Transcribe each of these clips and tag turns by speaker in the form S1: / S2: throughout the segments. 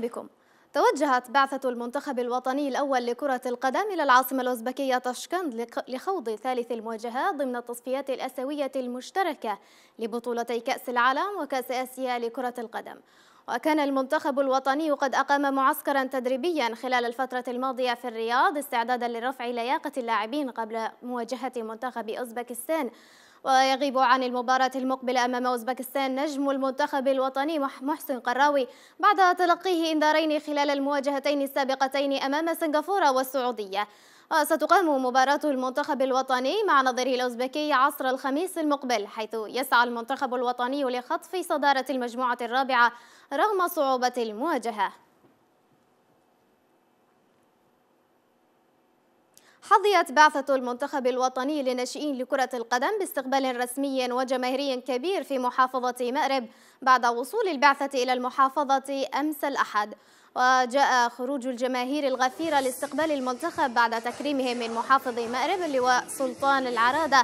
S1: بكم توجهت بعثة المنتخب الوطني الأول لكرة القدم إلى العاصمة الأوزبكية طشكند لخوض ثالث المواجهات ضمن التصفيات الأسيوية المشتركة لبطولتي كأس العالم وكأس آسيا لكرة القدم وكان المنتخب الوطني قد أقام معسكرا تدريبيا خلال الفترة الماضية في الرياض استعدادا لرفع لياقة اللاعبين قبل مواجهة منتخب أوزبكستان ويغيب عن المباراة المقبلة أمام أوزبكستان نجم المنتخب الوطني محسن قراوي بعد تلقيه إنذارين خلال المواجهتين السابقتين أمام سنغافورة والسعودية وستقام مباراة المنتخب الوطني مع نظيره الأوزبكي عصر الخميس المقبل حيث يسعى المنتخب الوطني لخطف صدارة المجموعة الرابعة رغم صعوبة المواجهة حظيت بعثة المنتخب الوطني للناشئين لكرة القدم باستقبال رسمي وجماهيري كبير في محافظة مأرب بعد وصول البعثة إلى المحافظة أمس الأحد وجاء خروج الجماهير الغفيرة لاستقبال المنتخب بعد تكريمه من محافظ مأرب اللواء سلطان العرادة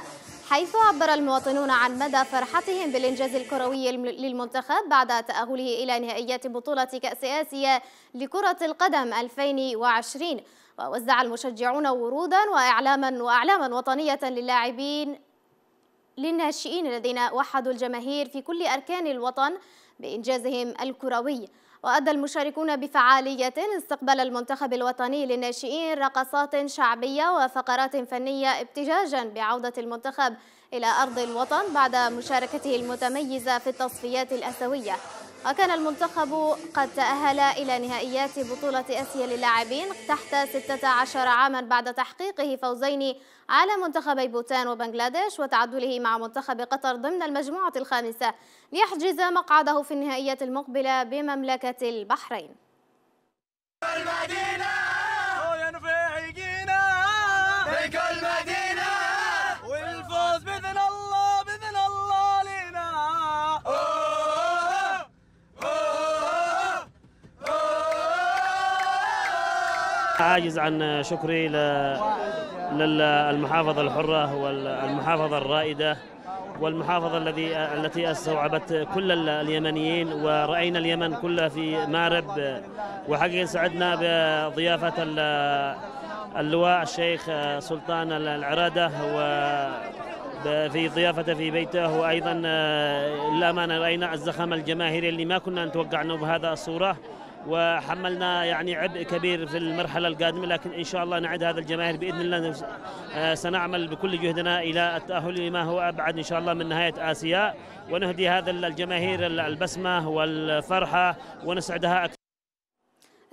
S1: حيث عبر المواطنون عن مدى فرحتهم بالإنجاز الكروي للمنتخب بعد تأهله إلى نهائيات بطولة كأس آسيا لكرة القدم 2020 ووزع المشجعون ورودا وإعلاما وأعلاما وطنية للاعبين للناشئين الذين وحدوا الجماهير في كل أركان الوطن بإنجازهم الكروي وأدى المشاركون بفعالية استقبال المنتخب الوطني للناشئين رقصات شعبية وفقرات فنية ابتهاجا بعودة المنتخب إلى أرض الوطن بعد مشاركته المتميزة في التصفيات الأسيوية وكان المنتخب قد تأهل إلى نهائيات بطولة آسيا للاعبين تحت 16 عاما بعد تحقيقه فوزين على منتخبي بوتان وبنغلاديش وتعدله مع منتخب قطر ضمن المجموعة الخامسة ليحجز مقعده في النهائيات المقبلة بمملكة البحرين المدينة
S2: عاجز عن شكري للمحافظة الحرة والمحافظة الرائدة والمحافظة الذي التي استوعبت كل اليمنيين ورأينا اليمن كلها في مارب وحقيقة سعدنا بضيافة اللواء الشيخ سلطان العرادة في ضيافته في بيته وأيضا آه، للأمانة رأينا الزخم الجماهيري اللي ما كنا نتوقع أنه بهذا الصورة وحملنا يعني عبء كبير في المرحلة القادمة لكن إن شاء الله نعد هذا الجماهير بإذن الله آه، سنعمل بكل جهدنا إلى التأهل لما هو أبعد إن شاء الله من نهاية آسيا ونهدي هذا الجماهير البسمة والفرحة ونسعدها أكثر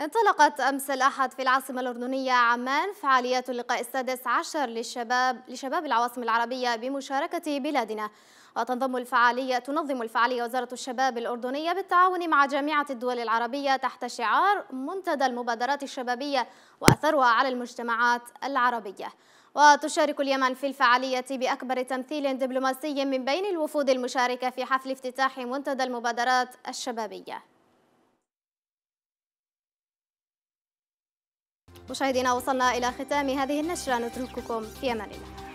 S1: انطلقت أمس الأحد في العاصمة الأردنية عمان فعاليات اللقاء السادس عشر للشباب لشباب العواصم العربية بمشاركة بلادنا وتنظم الفعالية تنظم الفعالية وزارة الشباب الأردنية بالتعاون مع جامعة الدول العربية تحت شعار منتدى المبادرات الشبابية وأثرها على المجتمعات العربية وتشارك اليمن في الفعالية بأكبر تمثيل دبلوماسي من بين الوفود المشاركة في حفل افتتاح منتدى المبادرات الشبابية مشاهدينا وصلنا إلى ختام هذه النشرة نترككم في أمان الله